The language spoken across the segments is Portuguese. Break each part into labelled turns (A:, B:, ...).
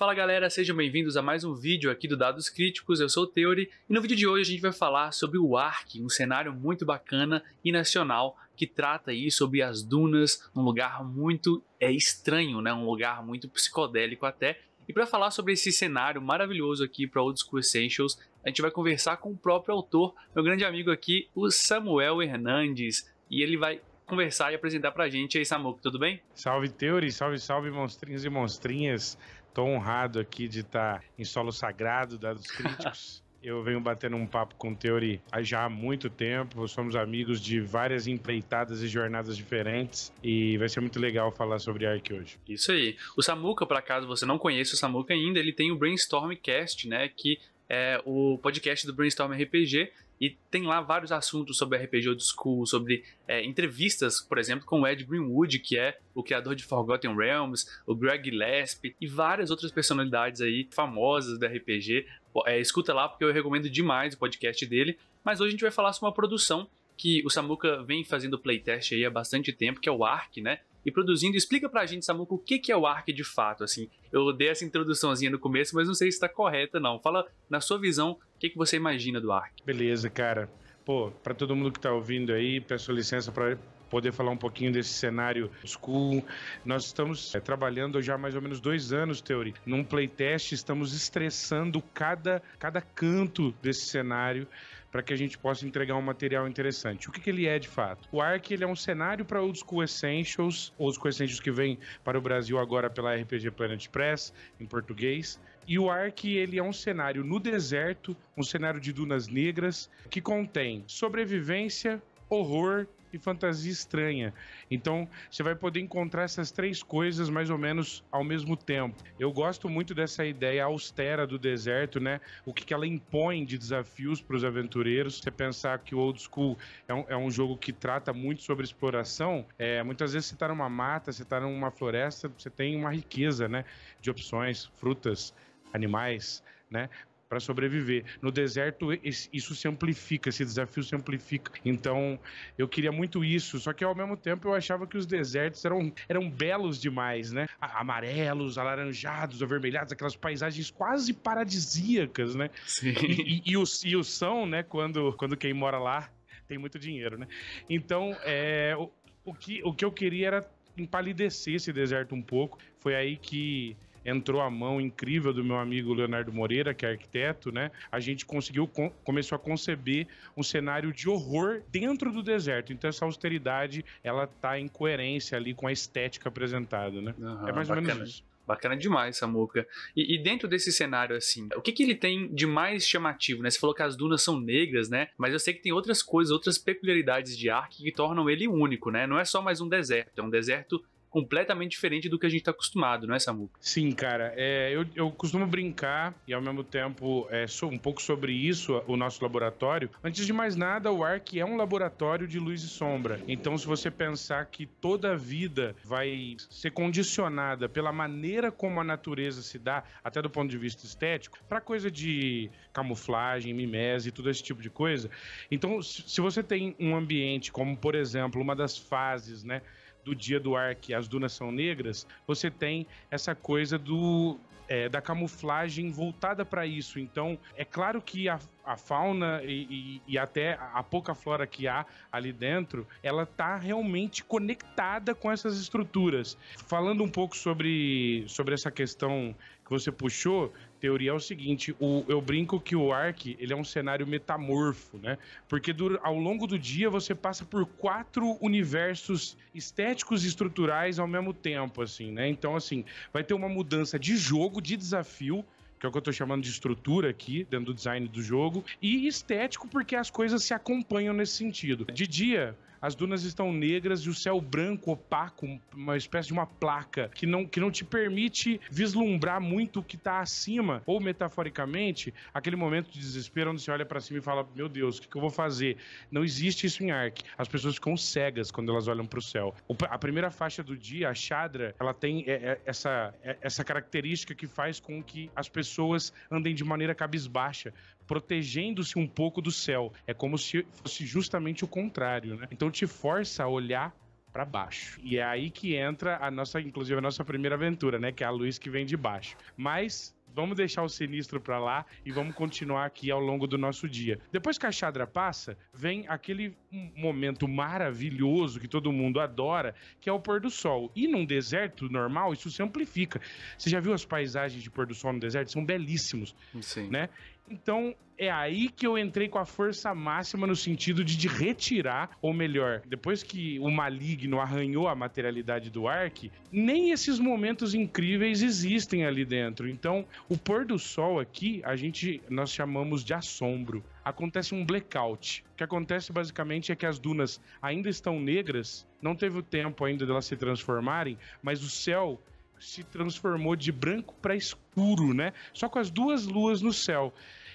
A: Fala galera, sejam bem-vindos a mais um vídeo aqui do Dados Críticos, eu sou o Theory e no vídeo de hoje a gente vai falar sobre o Ark, um cenário muito bacana e nacional que trata aí sobre as dunas, um lugar muito é estranho, né? um lugar muito psicodélico até. E para falar sobre esse cenário maravilhoso aqui para Old School Essentials, a gente vai conversar com o próprio autor, meu grande amigo aqui, o Samuel Hernandes, e ele vai conversar e apresentar pra gente. E aí, Samuco, tudo bem?
B: Salve, Teori, salve, salve, monstrinhos e monstrinhas. Estou honrado aqui de estar tá em solo sagrado dados críticos. Eu venho batendo um papo com o Teori já há muito tempo. Somos amigos de várias empreitadas e jornadas diferentes. E vai ser muito legal falar sobre Ark hoje.
A: Isso aí. O Samuca, para caso você não conheça o Samuca ainda, ele tem o Brainstormcast, né? Que é o podcast do Brainstorm RPG e tem lá vários assuntos sobre RPG Old School, sobre é, entrevistas, por exemplo, com o Ed Greenwood, que é o criador de Forgotten Realms, o Greg Lesp e várias outras personalidades aí famosas do RPG. É, escuta lá porque eu recomendo demais o podcast dele. Mas hoje a gente vai falar sobre uma produção que o Samuka vem fazendo playtest aí há bastante tempo, que é o Ark, né? e produzindo. Explica pra gente, Samuco, o que, que é o ARC de fato, assim. Eu dei essa introduçãozinha no começo, mas não sei se está correta, não. Fala, na sua visão, o que, que você imagina do ARC. Beleza, cara. Pô, pra todo mundo que tá ouvindo aí, peço licença pra poder falar um pouquinho desse
B: cenário school. Nós estamos é, trabalhando já há mais ou menos dois anos, Teori, num playtest, estamos estressando cada, cada canto desse cenário para que a gente possa entregar um material interessante. O que, que ele é de fato? O Ark ele é um cenário para Old School Essentials, Old School Essentials que vem para o Brasil agora pela RPG Planet Press, em português. E o Ark ele é um cenário no deserto, um cenário de dunas negras, que contém sobrevivência, horror e fantasia estranha. Então, você vai poder encontrar essas três coisas mais ou menos ao mesmo tempo. Eu gosto muito dessa ideia austera do deserto, né? O que, que ela impõe de desafios para os aventureiros. Você pensar que o Old School é um, é um jogo que trata muito sobre exploração, é, muitas vezes você está numa mata, você está numa floresta, você tem uma riqueza, né? De opções, frutas, animais, né? para sobreviver. No deserto, isso se amplifica, esse desafio se amplifica. Então, eu queria muito isso, só que ao mesmo tempo eu achava que os desertos eram, eram belos demais, né? Amarelos, alaranjados, avermelhados, aquelas paisagens quase paradisíacas, né? Sim. E, e, e, o, e o são, né? Quando, quando quem mora lá tem muito dinheiro, né? Então, é, o, o, que, o que eu queria era empalidecer esse deserto um pouco. Foi aí que entrou a mão incrível do meu amigo Leonardo Moreira, que é arquiteto, né? A gente conseguiu começou a conceber um cenário de horror dentro do deserto. Então essa austeridade, ela tá em
A: coerência ali com a estética apresentada, né? Uhum, é mais bacana. ou menos isso. Bacana demais, Samuca. E, e, dentro desse cenário, assim, o que, que ele tem de mais chamativo, né? Você falou que as dunas são negras, né? Mas eu sei que tem outras coisas, outras peculiaridades de Ark que tornam ele único, né? Não é só mais um deserto, é um deserto completamente diferente do que a gente tá acostumado, não é, Samu? Sim, cara. É, eu,
B: eu costumo brincar e ao mesmo tempo é, um pouco sobre isso, o nosso laboratório. Antes de mais nada, o ARC é um laboratório de luz e sombra. Então, se você pensar que toda a vida vai ser condicionada pela maneira como a natureza se dá, até do ponto de vista estético, para coisa de camuflagem, mimese, todo esse tipo de coisa. Então, se você tem um ambiente como, por exemplo, uma das fases, né, do Dia do Ar, que as dunas são negras, você tem essa coisa do é, da camuflagem voltada para isso. Então, é claro que a a fauna e, e, e, até a pouca flora que há ali dentro, ela tá realmente conectada com essas estruturas. Falando um pouco sobre, sobre essa questão que você puxou, teoria é o seguinte, o, eu brinco que o Ark, ele é um cenário metamorfo, né? Porque do, ao longo do dia você passa por quatro universos estéticos e estruturais ao mesmo tempo, assim, né? Então, assim, vai ter uma mudança de jogo, de desafio, que é o que eu estou chamando de estrutura aqui, dentro do design do jogo, e estético, porque as coisas se acompanham nesse sentido. De dia, as dunas estão negras e o céu branco, opaco, uma espécie de uma placa que não, que não te permite vislumbrar muito o que está acima, ou metaforicamente, aquele momento de desespero onde você olha para cima e fala: Meu Deus, o que, que, eu vou fazer? Não existe isso em Ark. As pessoas ficam cegas quando elas olham para o céu. A primeira faixa do dia, a chadra, ela tem é, é, essa, é, essa característica que faz com que as pessoas andem de maneira cabisbaixa, protegendo-se um pouco do céu. É como se fosse justamente o contrário, né? Então te força a olhar para baixo. E é aí que entra a nossa, inclusive a nossa primeira aventura, né, que é a luz que vem de baixo. Mas vamos deixar o sinistro para lá e vamos continuar aqui ao longo do nosso dia. Depois que a Chadra passa, vem aquele momento maravilhoso que todo mundo adora, que é o pôr do sol. E num deserto normal, isso se amplifica. Você já viu as paisagens de pôr do sol no deserto? São belíssimos, Sim. né? Então é aí que eu entrei com a força máxima no sentido de, de retirar, ou melhor, depois que o maligno arranhou a materialidade do Ark, nem esses momentos incríveis existem ali dentro. Então, o pôr do sol aqui, a gente nós chamamos de assombro. Acontece um blackout. O que acontece basicamente é que as dunas ainda estão negras, não teve o tempo ainda delas de se transformarem, mas o céu se transformou de branco para escuro, né? Só com as duas luas no céu.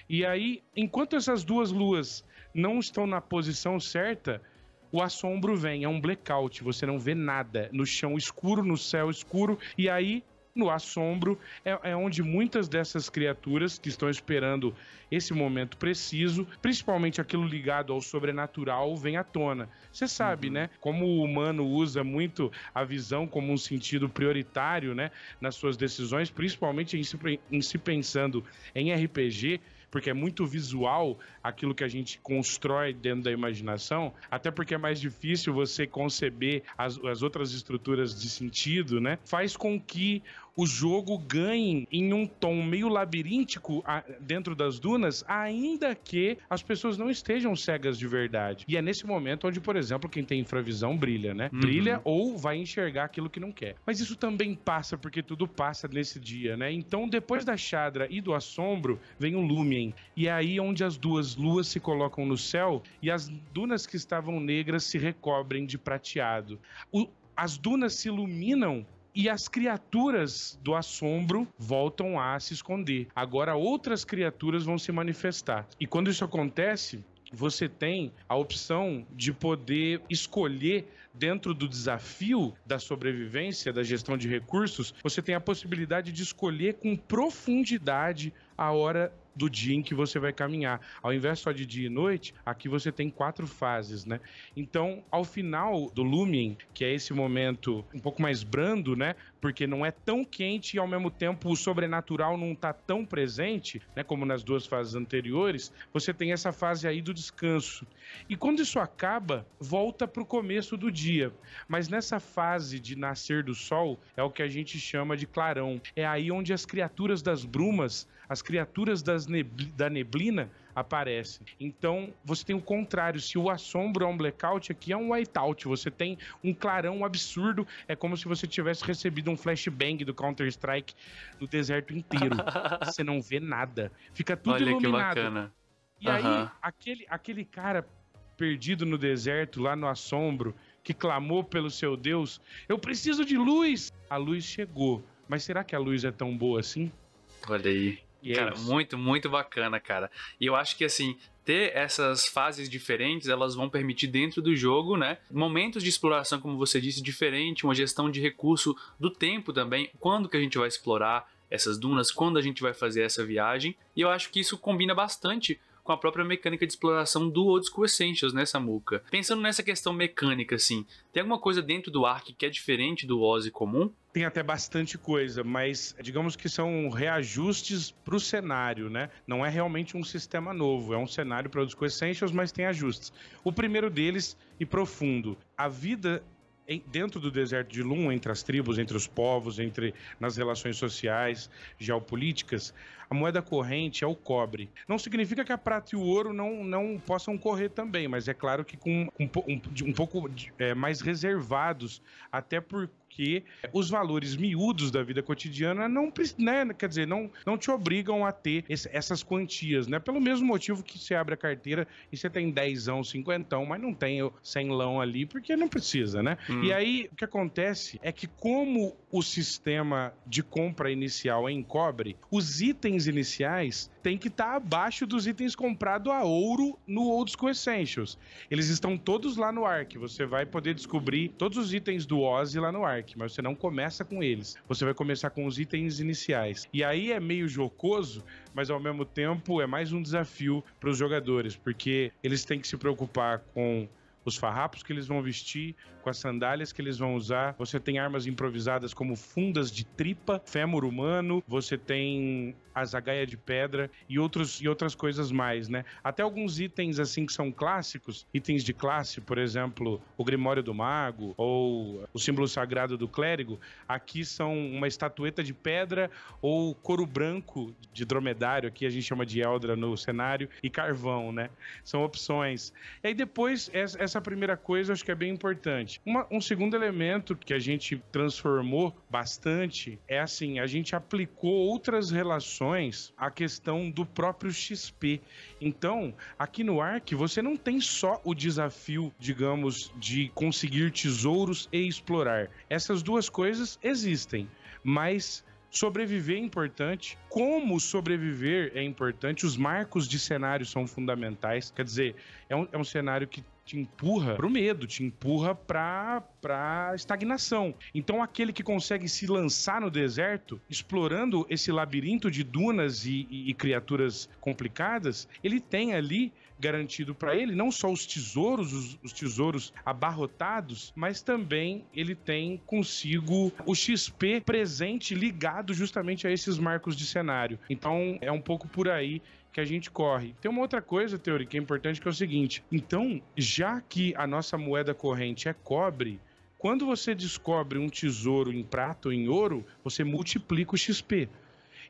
B: E aí, enquanto essas duas luas não estão na posição certa, o assombro vem, é um blackout, você não vê nada, no chão escuro, no céu escuro, e aí no assombro é, é, onde muitas dessas criaturas que estão esperando esse momento preciso, principalmente aquilo ligado ao sobrenatural, vem à tona. Você sabe, uhum. né? Como o humano usa muito a visão como um sentido prioritário, né? Nas suas decisões, principalmente em se, em se pensando em RPG, porque é muito visual aquilo que a gente constrói dentro da imaginação, até porque é mais difícil você conceber as, as outras estruturas de sentido, né? Faz com que o jogo ganhe em um tom meio labiríntico dentro das dunas, ainda que as pessoas não estejam cegas de verdade. E é nesse momento onde, por exemplo, quem tem infravisão brilha, né? Uhum. Brilha ou vai enxergar aquilo que não quer. Mas isso também passa, porque tudo passa nesse dia, né? Então, depois da Chadra e do Assombro, vem o Lumien. E é aí onde as duas luas se colocam no céu e as dunas que estavam negras se recobrem de prateado. O, as dunas se iluminam e as criaturas do assombro voltam a se esconder. Agora outras criaturas vão se manifestar. E quando isso acontece, você tem a opção de poder escolher dentro do desafio da sobrevivência, da gestão de recursos, você tem a possibilidade de escolher com profundidade a hora do dia em que você vai caminhar. Ao invés só de dia e noite, aqui você tem quatro fases, né? Então, ao final do Lumen, que é esse momento um pouco mais brando, né? Porque não é tão quente e ao mesmo tempo o sobrenatural não está tão presente, né? Como nas duas fases anteriores, você tem essa fase aí do descanso. E quando isso acaba, volta para o começo do dia. Mas nessa fase de nascer do sol, é o que a gente chama de clarão. É aí onde as criaturas das brumas as criaturas da neblina aparecem. Então, você tem o contrário. Se o assombro é um blackout, aqui é um whiteout. Você tem um clarão absurdo. É como se você tivesse recebido um flashbang do Counter-Strike no deserto inteiro. você não vê nada. Fica tudo Olha iluminado. Que bacana. E uhum. aí, aquele, aquele cara perdido no deserto, lá no assombro, que clamou pelo seu Deus: Eu preciso de luz! A luz chegou. Mas será que a luz é tão boa assim?
A: Olha aí. E cara, é muito, muito bacana, cara. E eu acho que assim, ter essas fases diferentes, elas vão permitir dentro do jogo, né, momentos de exploração, como você disse, diferente, uma gestão de recurso do tempo também, quando que a gente vai explorar essas dunas, quando a gente vai fazer essa viagem. E eu acho que isso combina bastante com a própria mecânica de exploração do Old School Essentials, né, Samuka? Pensando nessa questão mecânica, assim, tem alguma coisa dentro do Ark que é diferente do Ozzy comum?
B: tem até bastante coisa, mas digamos que são reajustes para o cenário, né? Não é realmente um sistema novo, é um cenário para os Essentials, mas tem ajustes. O primeiro deles, e profundo, a vida dentro do deserto de Lum, entre as tribos, entre os povos, entre nas relações sociais, geopolíticas, a moeda corrente é o cobre. Não significa que a prata e o ouro não, não possam correr também, mas é claro que com, com um, um, pouco é, mais reservados, até porque que os valores miúdos da vida cotidiana não, né, quer dizer, não, não te obrigam a ter esse, essas quantias, né? Pelo mesmo motivo que você abre a carteira e você tem dezão, cinquentão, mas não tem lão ali, porque não precisa, né? Hum. E aí, o que acontece é que como o sistema de compra inicial é em cobre, os itens itens iniciais tem que estar tá abaixo dos itens comprados a ouro no Old School Essentials. Eles estão todos lá no Ark. Você vai poder descobrir todos os itens do Ozzy lá no Ark, mas você não começa com eles. Você vai começar com os itens iniciais. E aí é meio jocoso, mas ao mesmo tempo é mais um desafio para os jogadores, porque eles têm que se preocupar com os farrapos que eles vão vestir, com as sandálias que eles vão usar. Você tem armas improvisadas como fundas de tripa, fêmur humano, você tem as agaia de pedra e, outros, e outras coisas mais, né? Até alguns itens assim que são clássicos, itens de classe, por exemplo, o Grimório do Mago ou o símbolo sagrado do clérigo, aqui são uma estatueta de pedra ou couro branco de dromedário, aqui a gente chama de Eldra no cenário, e carvão, né? São opções. E aí depois essa essa primeira coisa acho que é bem importante. Uma, um segundo elemento que a gente transformou bastante é assim: a gente aplicou outras relações à questão do próprio XP. Então, aqui no ARC, você não tem só o desafio, digamos, de conseguir tesouros e explorar. Essas duas coisas existem, mas sobreviver é importante, como sobreviver é importante, os marcos de cenário são fundamentais, quer dizer, é um, é um cenário que te empurra pro medo, te empurra pra, pra estagnação. Então aquele que consegue se lançar no deserto, explorando esse labirinto de dunas e, e, e criaturas complicadas, ele tem ali garantido para ele não só os tesouros, os, os tesouros abarrotados, mas também ele tem consigo o XP presente ligado justamente a esses marcos de cenário. Então é um pouco por aí que a gente corre. Tem uma outra coisa, Teori, que é importante, que é o seguinte: então, já que a nossa moeda corrente é cobre, quando você descobre um tesouro em prata ou em ouro, você multiplica o XP.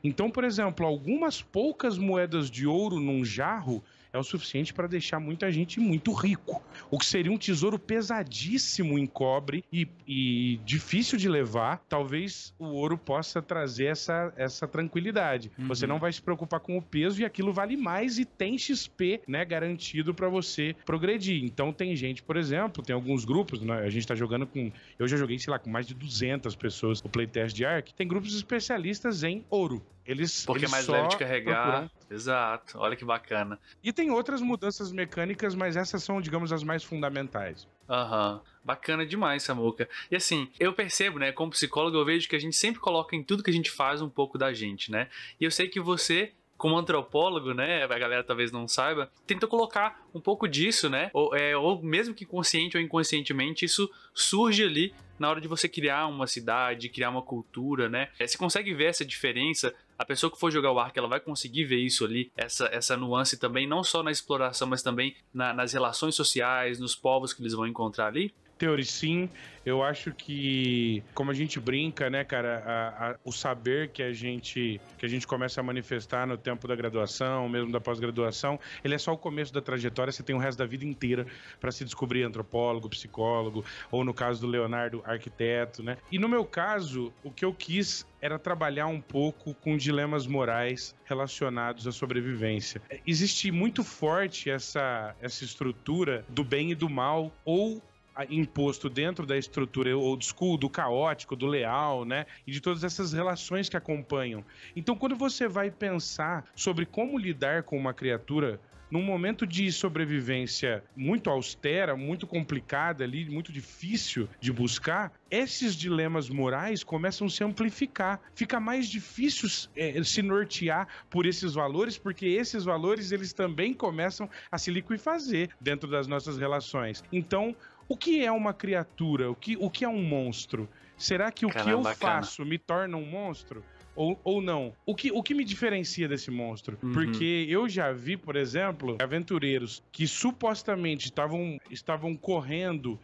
B: Então, por exemplo, algumas poucas moedas de ouro num jarro é o suficiente para deixar muita gente muito rico. O que seria um tesouro pesadíssimo em cobre e, e difícil de levar, talvez o ouro possa trazer essa, essa tranquilidade. Uhum. Você não vai se preocupar com o peso e aquilo vale mais e tem XP, né, garantido para você progredir. Então tem gente, por exemplo, tem alguns grupos, né, a gente está jogando com, eu já joguei, sei lá, com mais de 200 pessoas o playtest de Ark, tem grupos especialistas em ouro. Eles, Porque eles é mais leve de carregar. Procuram.
A: Exato, olha que bacana.
B: E tem outras mudanças mecânicas, mas essas são, digamos, as mais fundamentais.
A: Aham. Uhum. Bacana demais, Samuca. E assim, eu percebo, né, como psicólogo, eu vejo que a gente sempre coloca em tudo que a gente faz um pouco da gente, né? E eu sei que você como antropólogo, né, a galera talvez não saiba, tenta colocar um pouco disso, né, ou, é, ou mesmo que consciente ou inconscientemente, isso surge ali na hora de você criar uma cidade, criar uma cultura, né? É, você consegue ver essa diferença a pessoa que for jogar o Ark, ela vai conseguir ver isso ali, essa, essa nuance também, não só na exploração, mas também na, nas relações sociais, nos povos que eles vão encontrar ali.
B: Teori, sim. Eu acho que, como a gente brinca, né, cara, a, a, o saber que a gente que a gente começa a manifestar no tempo da graduação, mesmo da pós-graduação, ele é só o começo da trajetória. Você tem o resto da vida inteira para se descobrir antropólogo, psicólogo, ou no caso do Leonardo, arquiteto, né? E no meu caso, o que eu quis era trabalhar um pouco com dilemas morais relacionados à sobrevivência. Existe muito forte essa, essa estrutura do bem e do mal, ou imposto dentro da estrutura old school, do caótico, do leal, né? E de todas essas relações que acompanham. Então, quando você vai pensar sobre como lidar com uma criatura num momento de sobrevivência muito austera, muito complicada ali, muito difícil de buscar, esses dilemas morais começam a se amplificar. Fica mais difícil é, se nortear por esses valores, porque esses valores eles também começam a se liquefazer dentro das nossas relações. Então, o que é uma criatura? O que, o que é um monstro? Será que o Caramba, que eu faço me torna um monstro? Ou, ou não? O que, o que me diferencia desse monstro? Uhum. Porque eu já vi, por exemplo, aventureiros que supostamente estavam, estavam correndo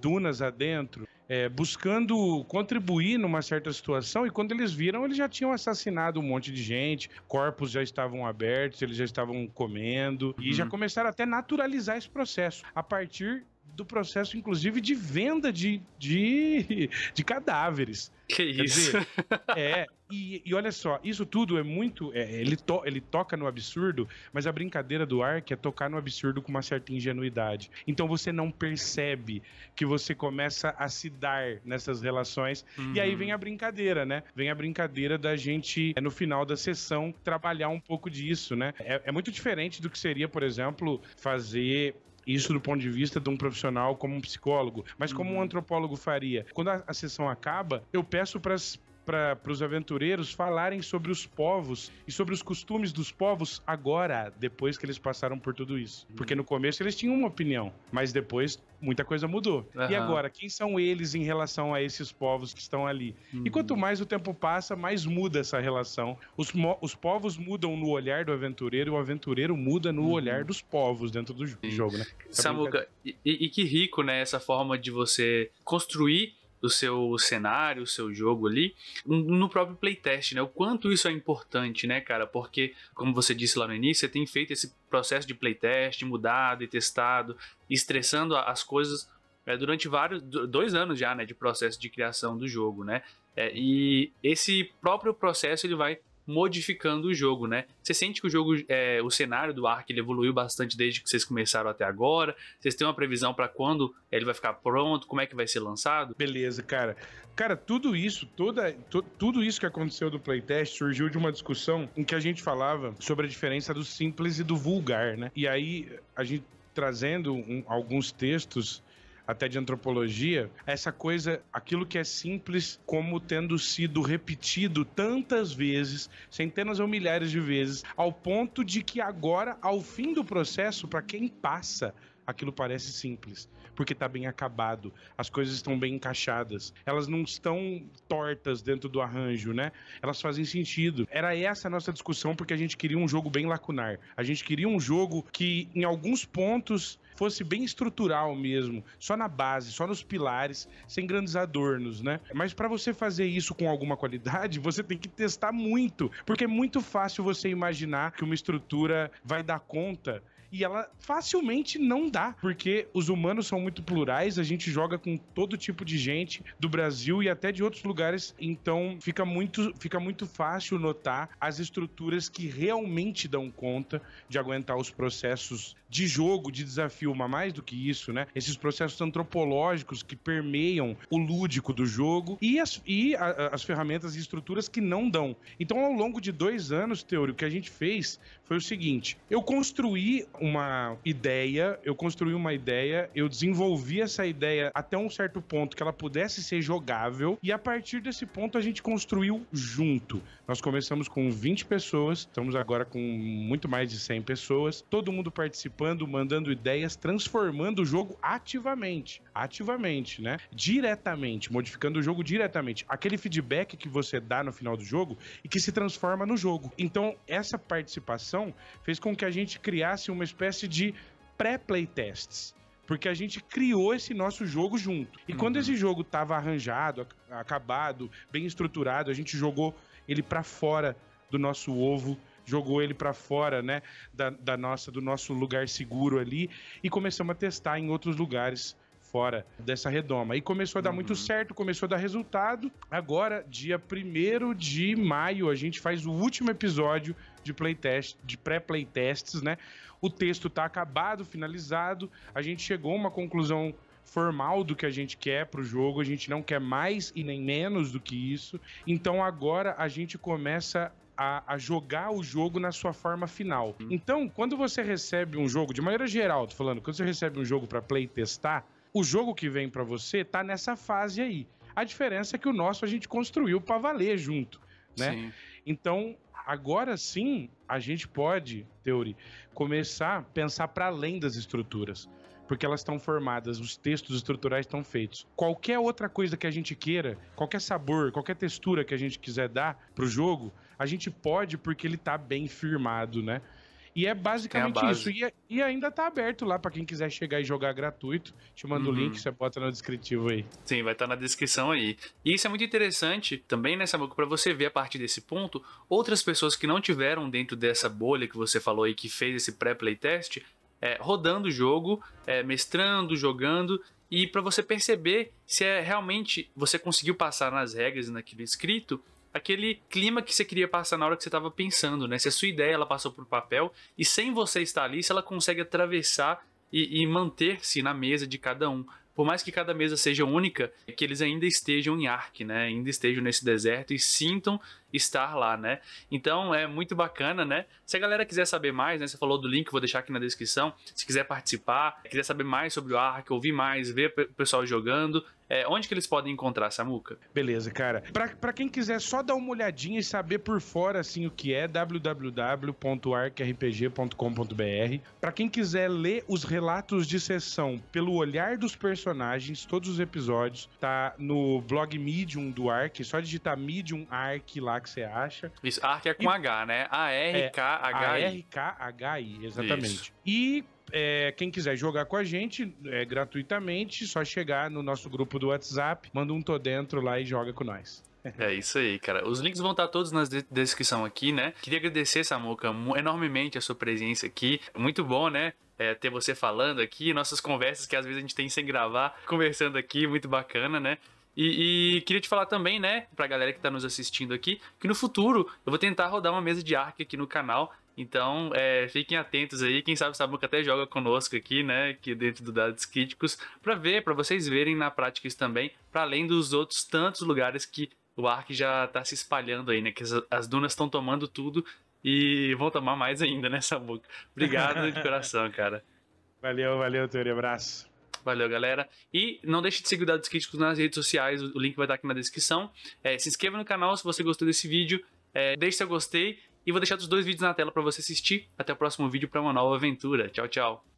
B: dunas adentro, é, buscando contribuir numa certa situação, e quando eles viram, eles já tinham assassinado um monte de gente, corpos já estavam abertos, eles já estavam comendo, e já uhum. começaram até naturalizar esse processo, a partir do processo, inclusive, de venda de, de, de cadáveres.
A: Que isso? Dizer,
B: é, e, e, olha só, isso tudo é muito. É, ele, to, ele toca no absurdo, mas a brincadeira do Ark é tocar no absurdo com uma certa ingenuidade. Então você não percebe que você começa a se dar nessas relações. Uhum. E aí uhum. vem a brincadeira, né? Vem a brincadeira da gente, é, no final da sessão, trabalhar um pouco disso, né? É, é muito diferente do que seria, por exemplo, fazer isso do ponto de vista de um profissional como um psicólogo, mas como um uhum. antropólogo faria. Quando a, a sessão acaba, eu peço para as para os aventureiros falarem sobre os povos e sobre os costumes dos povos agora, depois que eles passaram por tudo isso. Uhum. Porque no começo eles tinham uma opinião, mas depois muita coisa mudou. Uhum. E agora, quem são eles em relação a esses povos que estão ali? Uhum. E quanto uhum. mais o tempo passa, mais muda essa relação. Os, os povos mudam no olhar do aventureiro e o aventureiro muda no uhum. olhar dos povos dentro do
A: jogo, né? Samuca, e, e que rico, né? Essa forma de você construir o seu cenário, o seu jogo ali, no próprio playtest, né? O quanto isso é importante, né, cara? Porque, como você disse lá no início, você tem feito esse processo de playtest, mudado e testado, estressando as coisas é, durante vários dois anos já, né, de processo de criação do jogo, né? É, e esse próprio processo ele vai modificando o jogo, né? Você sente que o jogo, é, o cenário do Ark ele evoluiu bastante desde que vocês começaram até agora? Vocês têm uma previsão para quando ele vai ficar pronto? Como é que vai ser lançado? Beleza, cara.
B: Cara, tudo isso, toda, to, tudo isso que aconteceu do playtest surgiu de uma discussão em que a gente falava sobre a diferença do simples e do vulgar, né? E aí a gente trazendo um, alguns textos até de antropologia, essa coisa, aquilo que é simples, como tendo sido repetido tantas vezes, centenas ou milhares de vezes, ao ponto de que agora, ao fim do processo, para quem passa, aquilo parece simples, porque está bem acabado, as coisas estão bem encaixadas, elas não estão tortas dentro do arranjo, né? Elas fazem sentido. Era essa a nossa discussão porque a gente queria um jogo bem lacunar. A gente queria um jogo que em alguns pontos fosse bem estrutural mesmo, só na base, só nos pilares, sem grandes adornos, né? Mas para você fazer isso com alguma qualidade, você tem que testar muito, porque é muito fácil você imaginar que uma estrutura vai dar conta e ela facilmente não dá, porque os humanos são muito plurais, a gente joga com todo tipo de gente do Brasil e até de outros lugares, então fica muito, fica muito fácil notar as estruturas que realmente dão conta de aguentar os processos de jogo, de desafio, mas mais do que isso, né? Esses processos antropológicos que permeiam o lúdico do jogo e as, e a, as ferramentas e estruturas que não dão. Então, ao longo de dois anos, Teori, o que a gente fez foi o seguinte: eu construí uma ideia, eu construí uma ideia, eu desenvolvi essa ideia até um certo ponto que ela pudesse ser jogável, e a partir desse ponto a gente construiu junto. Nós começamos com 20 pessoas, estamos agora com muito mais de 100 pessoas, todo mundo participando, mandando ideias, transformando o jogo ativamente ativamente, né? Diretamente, modificando o jogo diretamente. Aquele feedback que você dá no final do jogo e que se transforma no jogo. Então, essa participação produção fez com que a gente criasse uma espécie de pré-playtests. Porque a gente criou esse nosso jogo junto. E uhum. quando esse jogo estava arranjado, acabado, bem estruturado, a gente jogou ele para fora do nosso ovo, jogou ele para fora, né, da, da nossa, do nosso lugar seguro ali e começamos a testar em outros lugares fora dessa redoma. E começou a dar uhum. muito certo, começou a dar resultado. Agora, dia 1 de maio, a gente faz o último episódio de playtest, de pré-playtests, né? O texto tá acabado, finalizado. A gente chegou a uma conclusão formal do que a gente quer para o jogo, a gente não quer mais e nem menos do que isso. Então agora a gente começa a, a, jogar o jogo na sua forma final. Uhum. Então, quando você recebe um jogo, de maneira geral, tô falando, quando você recebe um jogo para playtestar o jogo que vem para você tá nessa fase aí. A diferença é que o nosso a gente construiu para valer junto, né? Sim. Então, agora sim, a gente pode, Teori, começar a pensar para além das estruturas, porque elas estão formadas, os textos estruturais estão feitos. Qualquer outra coisa que a gente queira, qualquer sabor, qualquer textura que a gente quiser dar pro jogo, a gente pode porque ele tá bem firmado, né? E é basicamente isso. E, é, e, ainda tá aberto lá para quem quiser chegar e jogar gratuito. Te mando uhum. o link, você bota no descritivo aí.
A: Sim, vai estar tá na descrição aí. E isso é muito interessante também, né, Samuco, para você ver a partir desse ponto outras pessoas que não tiveram dentro dessa bolha que você falou aí, que fez esse pré-playtest, é, rodando o jogo, é, mestrando, jogando. E para você perceber se é realmente você conseguiu passar nas regras e naquilo escrito, aquele clima que você queria passar na hora que você estava pensando, né? Se a sua ideia ela passou por papel e sem você estar ali, se ela consegue atravessar e, e manter-se na mesa de cada um. Por mais que cada mesa seja única, que eles ainda estejam em Ark, né? Ainda estejam nesse deserto e sintam estar lá, né? Então é muito bacana, né? Se a galera quiser saber mais, né? Você falou do link, vou deixar aqui na descrição. Se quiser participar, quiser saber mais sobre o Ark, ouvir mais, ver o pessoal jogando, é, onde que eles podem encontrar, Samuca? Beleza, cara.
B: Para quem quiser só dar uma olhadinha e saber por fora assim o que é, www.arcrpg.com.br. Para quem quiser ler os relatos de sessão pelo olhar dos personagens, todos os episódios, tá no blog Medium do Ark, só digitar Medium Ark lá que você acha.
A: Isso, ARK é com e, H, né? A-R-K-H-I. É, A-R-K-H-I, exatamente. Isso.
B: E é, quem quiser jogar com a gente é, gratuitamente, só chegar no nosso grupo do WhatsApp, manda um tô dentro lá e joga com nós.
A: É isso aí, cara. Os links vão estar todos na descrição aqui, né? Queria agradecer, Samuca, enormemente a sua presença aqui. Muito bom, né? É, ter você falando aqui, nossas conversas que às vezes a gente tem sem gravar, conversando aqui, muito bacana, né? E, e, queria te falar também, né, pra galera que tá nos assistindo aqui, que no futuro eu vou tentar rodar uma mesa de arc aqui no canal. Então, é, fiquem atentos aí. Quem sabe Sabuca até joga conosco aqui, né? Aqui dentro do Dados Críticos, para ver, para vocês verem na prática isso também, para além dos outros tantos lugares que o Ark já tá se espalhando aí, né? Que as, as dunas estão tomando tudo e vão tomar mais ainda, né, Sabuca? Obrigado de coração, cara. Valeu, valeu, Teori. Abraço. Valeu, galera. E não deixe de seguir o Dados Críticos nas redes sociais, o link vai estar aqui na descrição. É, se inscreva no canal se você gostou desse vídeo, é, deixe seu gostei e vou deixar os dois vídeos na tela para você assistir. Até o próximo vídeo para uma nova aventura. Tchau, tchau.